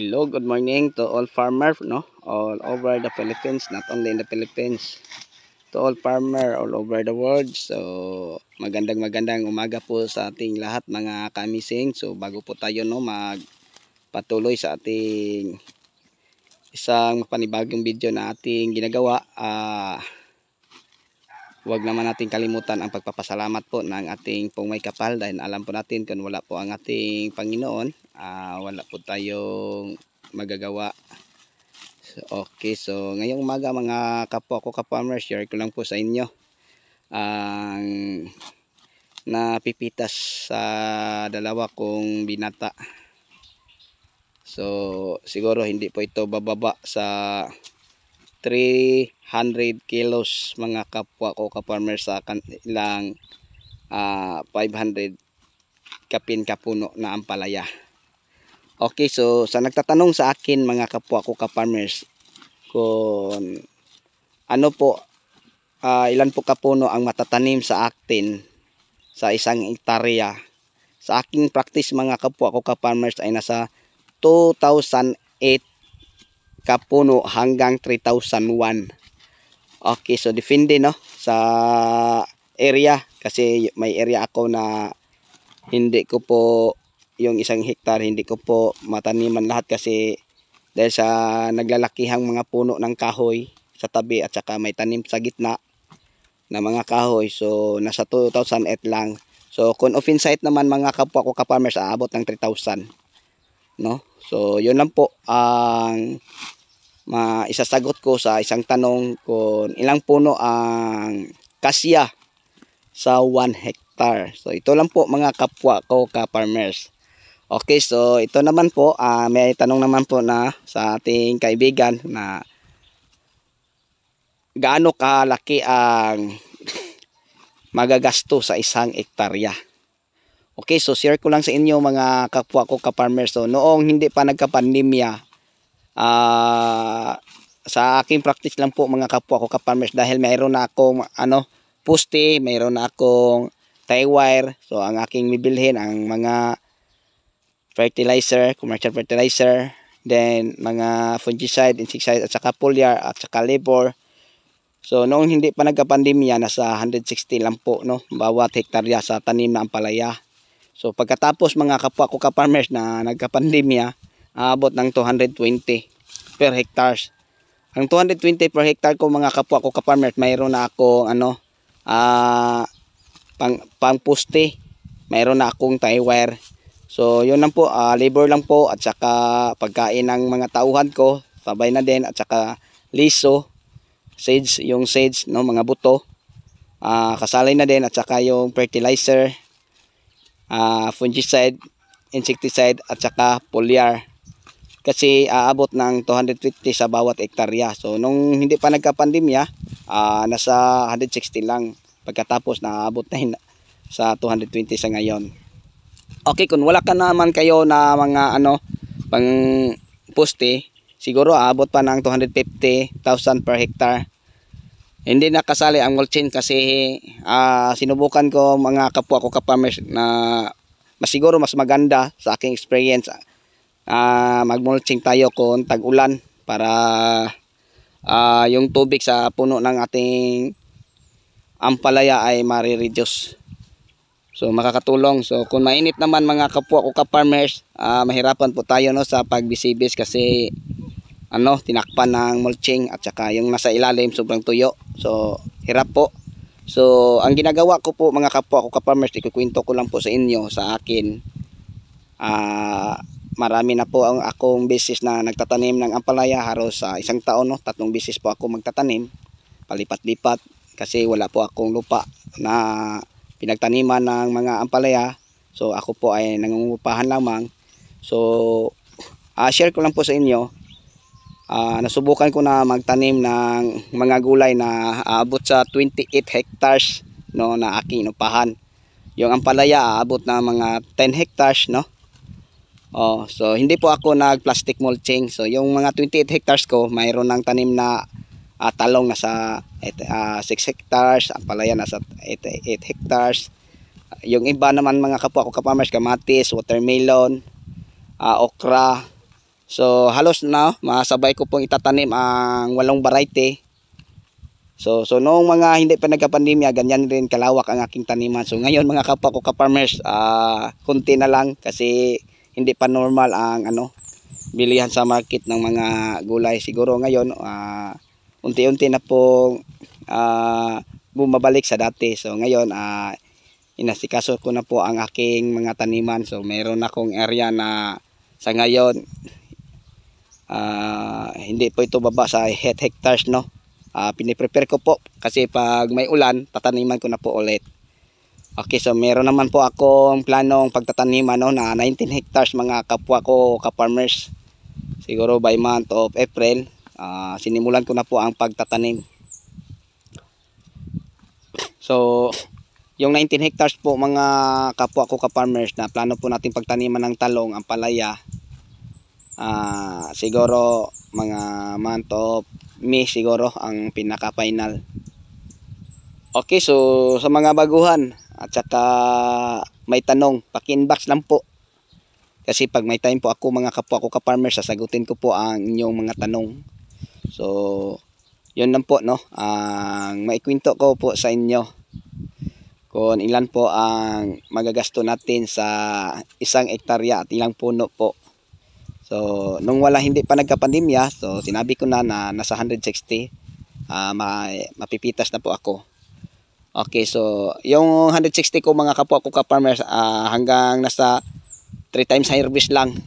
Hello, good morning to all farmers, no? All over the Philippines, not only in the Philippines. To all farmer all over the world. So, magandang magandang umaga po sa ating lahat mga kamising. So, bago po tayo no mag patuloy sa ating isang mapanibagong video na ating ginagawa, ah uh, Huwag naman natin kalimutan ang pagpapasalamat po ng ating pong may kapal dahil alam po natin kung wala po ang ating Panginoon, uh, wala po tayong magagawa. So, okay, so ngayong umaga mga kapo ko ka share ko lang po sa inyo ang uh, napipitas sa dalawa kong binata. So siguro hindi po ito bababa sa 300 kilos mga kapwa ko ka sa kanilang uh, ah, 500 kapin kapuno na ampalaya. Okay, so sa nagtatanong sa akin mga kapwa ko kaparmers farmers kung ano po uh, ilan po kapuno ang matatanim sa akin sa isang hektarya. Sa akin practice mga kapwa ko kaparmers ay nasa 2,008 kapuno hanggang 3,001. Okay, so depende no sa area kasi may area ako na hindi ko po yung isang hektar hindi ko po mataniman lahat kasi dahil sa naglalakihang mga puno ng kahoy sa tabi at saka may tanim sa gitna na mga kahoy so nasa 2,008 lang so kung offensight naman mga kapwa ko ka-farmers aabot ng 3,000 no so yun lang po ang maisasagot ko sa isang tanong kung ilang puno ang kasya sa 1 hectare so ito lang po mga kapwa ko ka farmers okay so ito naman po uh, may tanong naman po na sa ating kaibigan na gaano kalaki ang magagasto sa isang hektarya Okay, so share ko lang sa inyo mga kapwa ko ka-farmers. So, noong hindi pa nagka-pandemya, uh, sa aking practice lang po mga kapwa ko ka-farmers dahil mayroon na akong ano, poste, mayroon na akong tie wire. So, ang aking bibilhin, ang mga fertilizer, commercial fertilizer, then mga fungicide, insecticide, at saka foliar, at saka labor. So noong hindi pa nagka-pandemya nasa 160 lang po no bawat hektarya sa tanim na palaya. So pagkatapos mga kapwa ko ka-farmers na nagka-pandemya, aabot ng 220 per hectares. Ang 220 per hectare ko mga kapwa ko ka-farmers, mayroon na ako ano, uh, pang, pang poste, mayroon na akong tie wire. So yun lang po, uh, labor lang po at saka pagkain ng mga tauhan ko, sabay na din at saka liso, sage, yung sage, no, mga buto. Uh, kasalay na din at saka yung fertilizer uh, fungicide, insecticide at saka foliar kasi aabot ng 250 sa bawat ektarya. So nung hindi pa nagka-pandemya, uh, nasa 160 lang. Pagkatapos naaabot na sa 220 sa ngayon. Okay, kung wala ka naman kayo na mga ano pang poste, siguro aabot pa ng 250,000 per hectare hindi nakasali ang mulching kasi uh, sinubukan ko mga kapwa ko kapamers na mas siguro mas maganda sa aking experience uh, magmulching tayo kung tag-ulan para uh, yung tubig sa puno ng ating ampalaya ay marireduce so makakatulong so kung mainit naman mga kapwa ko kapamers uh, mahirapan po tayo no sa pagbisibis kasi ano, tinakpan ng mulching at saka yung nasa ilalim sobrang tuyo. So, hirap po. So, ang ginagawa ko po mga kapwa ko ka-farmers, ikukwento ko lang po sa inyo, sa akin. Ah, uh, marami na po ang akong business na nagtatanim ng ampalaya halos sa uh, isang taon, no, tatlong business po ako magtatanim. Palipat-lipat kasi wala po akong lupa na pinagtaniman ng mga ampalaya. So, ako po ay nangungupahan lamang. So, uh, share ko lang po sa inyo uh, nasubukan ko na magtanim ng mga gulay na aabot sa 28 hectares no na aking inupahan. Yung ampalaya aabot na mga 10 hectares no. Oh, so hindi po ako nag plastic mulching. So yung mga 28 hectares ko, mayroon ng tanim na uh, talong sa uh, ah, 6 hectares, ampalaya nasa 8, 8 hectares. Yung iba naman mga kapwa ko kapamers, kamatis, watermelon, uh, okra, So halos na masabay ko pong itatanim ang walong variety. So so noong mga hindi pa nagka-pandemya, ganyan rin kalawak ang aking taniman. So ngayon mga kapwa ko ka-farmers, uh, ah, konti na lang kasi hindi pa normal ang ano bilihan sa market ng mga gulay. Siguro ngayon uh, unti-unti na pong uh, bumabalik sa dati. So ngayon uh, inasikaso ko na po ang aking mga taniman. So meron akong area na sa ngayon uh, hindi po ito baba sa hectares no uh, piniprepare ko po kasi pag may ulan tataniman ko na po ulit okay so meron naman po akong planong pagtataniman no, na 19 hectares mga kapwa ko kaparmers siguro by month of April uh, sinimulan ko na po ang pagtatanim so yung 19 hectares po mga kapwa ko ka-farmers na plano po natin pagtaniman ng talong, ang palaya, uh, siguro mga month of May siguro ang pinaka final okay so sa mga baguhan at saka may tanong paki-inbox lang po kasi pag may time po ako mga kapwa ko ka-farmer sasagutin ko po ang inyong mga tanong so yun lang po no ang maikwento ko po sa inyo kung ilan po ang magagasto natin sa isang ektarya at ilang puno po So, nung wala hindi pa nagka-pandemya, so sinabi ko na na nasa 160 uh, ah, ma mapipitas na po ako. Okay, so yung 160 ko mga kapwa ko ka-farmers uh, hanggang nasa 3 times harvest lang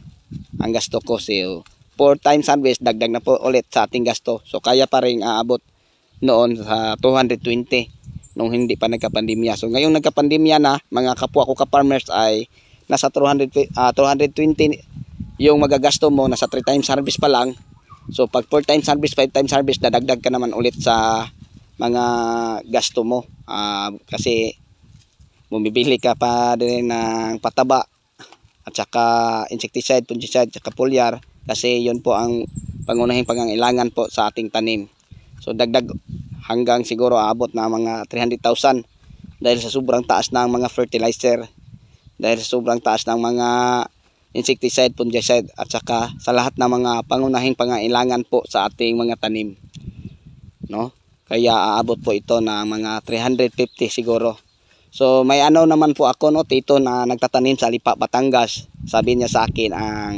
ang gasto ko. So, 4 times harvest dagdag na po ulit sa ating gasto. So, kaya pa rin aabot noon sa 220 nung hindi pa nagka-pandemya. So, ngayon nagka-pandemya na mga kapwa ko ka-farmers ay nasa 200, uh, 220 yung magagasto mo nasa 3 times service pa lang so pag 4 times service 5 times service dadagdag ka naman ulit sa mga gasto mo uh, kasi bumibili ka pa din ng pataba at saka insecticide, fungicide, at saka foliar kasi yun po ang pangunahing pangangailangan po sa ating tanim so dagdag hanggang siguro aabot na mga 300,000 dahil sa sobrang taas ng mga fertilizer dahil sa sobrang taas ng mga insecticide, fungicide at saka sa lahat ng mga pangunahing pangailangan po sa ating mga tanim. No? Kaya aabot po ito na mga 350 siguro. So may ano naman po ako no tito na nagtatanim sa Lipa Batangas. Sabi niya sa akin ang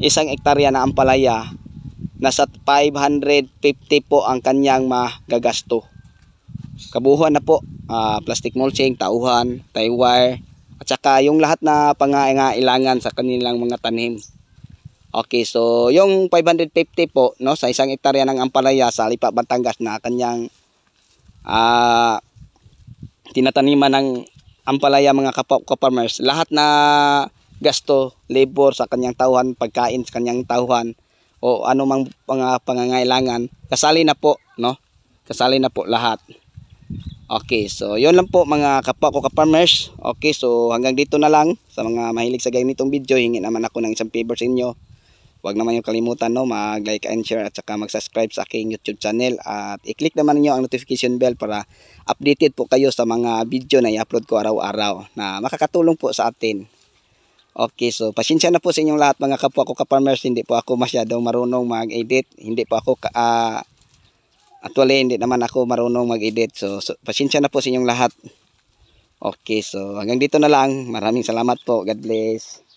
isang ektarya na ampalaya nasa 550 po ang kanyang magagasto. Kabuhuan na po, uh, plastic mulching, tauhan, tie wire, at saka yung lahat na pangailangan sa kanilang mga tanim. Okay, so yung 550 po no sa isang hektarya ng ampalaya sa Lipa Batangas na kanyang uh, tinataniman ng ampalaya mga ka-farmers, lahat na gasto, labor sa kanyang tauhan, pagkain sa kanyang tauhan o anumang mga pangangailangan, kasali na po, no? Kasali na po lahat. Okay, so yun lang po mga kapwa ko ka-farmers. Okay, so hanggang dito na lang sa mga mahilig sa ganitong video. Hingi naman ako ng isang favor sa inyo. Huwag naman yung kalimutan no, mag-like and share at saka mag-subscribe sa aking YouTube channel. At i-click naman niyo ang notification bell para updated po kayo sa mga video na i-upload ko araw-araw na makakatulong po sa atin. Okay, so pasensya na po sa inyong lahat mga kapwa ko ka-farmers. Hindi po ako masyadong marunong mag-edit. Hindi po ako... Uh, Actually, hindi naman ako marunong mag-edit. So, so, pasensya na po sa inyong lahat. Okay, so hanggang dito na lang. Maraming salamat po. God bless.